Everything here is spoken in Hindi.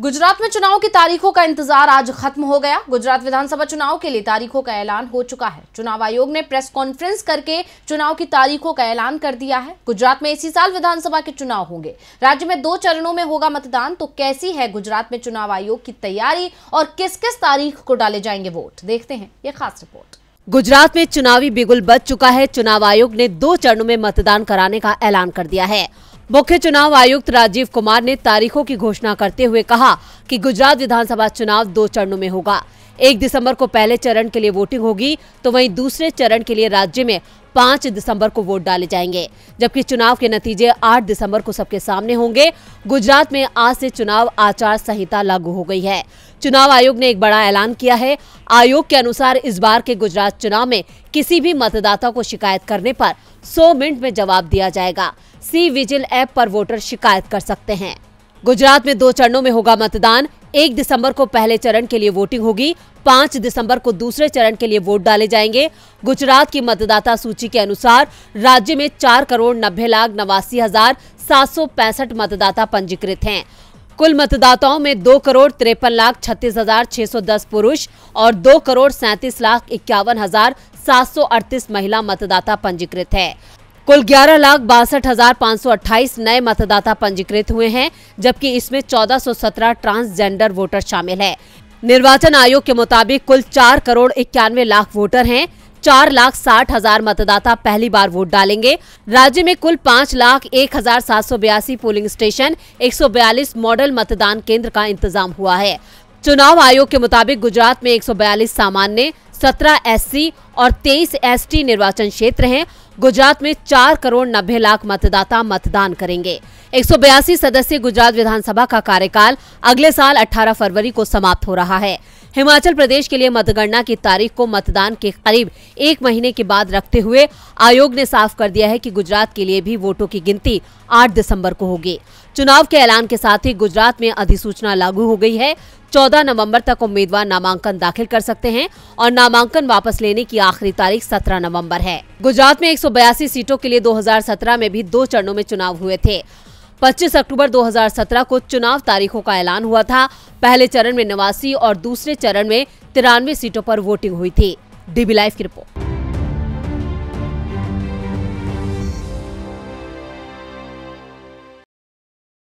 गुजरात में चुनाव की तारीखों का इंतजार आज खत्म हो गया गुजरात विधानसभा चुनाव के लिए तारीखों का ऐलान हो चुका है चुनाव आयोग ने प्रेस कॉन्फ्रेंस करके चुनाव की तारीखों का ऐलान कर दिया है गुजरात में इसी साल विधानसभा के चुनाव होंगे राज्य में दो चरणों में होगा मतदान तो कैसी है गुजरात में चुनाव आयोग की तैयारी और किस किस तारीख को डाले जाएंगे वोट देखते हैं ये खास रिपोर्ट गुजरात में चुनावी बिगुल बच चुका है चुनाव आयोग ने दो चरणों में मतदान कराने का ऐलान कर दिया है मुख्य चुनाव आयुक्त राजीव कुमार ने तारीखों की घोषणा करते हुए कहा कि गुजरात विधानसभा चुनाव दो चरणों में होगा एक दिसंबर को पहले चरण के लिए वोटिंग होगी तो वहीं दूसरे चरण के लिए राज्य में पांच दिसंबर को वोट डाले जाएंगे जबकि चुनाव के नतीजे आठ दिसंबर को सबके सामने होंगे गुजरात में आज से चुनाव आचार संहिता लागू हो गई है चुनाव आयोग ने एक बड़ा ऐलान किया है आयोग के अनुसार इस बार के गुजरात चुनाव में किसी भी मतदाता को शिकायत करने पर 100 मिनट में जवाब दिया जाएगा सी विजिल ऐप पर वोटर शिकायत कर सकते हैं गुजरात में दो चरणों में होगा मतदान एक दिसंबर को पहले चरण के लिए वोटिंग होगी पांच दिसंबर को दूसरे चरण के लिए वोट डाले जाएंगे गुजरात की मतदाता सूची के अनुसार राज्य में चार करोड़ नब्बे लाख नवासी हजार सात सौ पैंसठ मतदाता पंजीकृत हैं कुल मतदाताओं में दो करोड़ तिरपन लाख छत्तीस हजार छह सौ दस पुरुष और दो करोड़ सैंतीस लाख इक्यावन हजार सात सौ अड़तीस महिला मतदाता पंजीकृत है कुल ग्यारह लाख बासठ हजार पाँच सौ अट्ठाईस नए मतदाता पंजीकृत हुए हैं जबकि इसमें 1417 ट्रांसजेंडर वोटर शामिल है निर्वाचन आयोग के मुताबिक कुल चार करोड़ इक्यानवे लाख वोटर हैं चार लाख साठ हजार मतदाता पहली बार वोट डालेंगे राज्य में कुल पाँच लाख एक हजार सात सौ बयासी पोलिंग स्टेशन 142 मॉडल मतदान केंद्र का इंतजाम हुआ है चुनाव आयोग के मुताबिक गुजरात में बयालीस सामान्य एस सी और 23 एसटी निर्वाचन क्षेत्र हैं गुजरात में 4 करोड़ नब्बे लाख मतदाता मतदान करेंगे एक सदस्य गुजरात विधानसभा का कार्यकाल अगले साल 18 फरवरी को समाप्त हो रहा है हिमाचल प्रदेश के लिए मतगणना की तारीख को मतदान के करीब एक महीने के बाद रखते हुए आयोग ने साफ कर दिया है कि गुजरात के लिए भी वोटों की गिनती 8 दिसंबर को होगी चुनाव के ऐलान के साथ ही गुजरात में अधिसूचना लागू हो गई है 14 नवंबर तक उम्मीदवार नामांकन दाखिल कर सकते हैं और नामांकन वापस लेने की आखिरी तारीख 17 नवंबर है गुजरात में एक सीटों के लिए 2017 में भी दो चरणों में चुनाव हुए थे 25 अक्टूबर 2017 को चुनाव तारीखों का ऐलान हुआ था पहले चरण में नवासी और दूसरे चरण में तिरानवे सीटों पर वोटिंग हुई थी डीबी लाइव की रिपोर्ट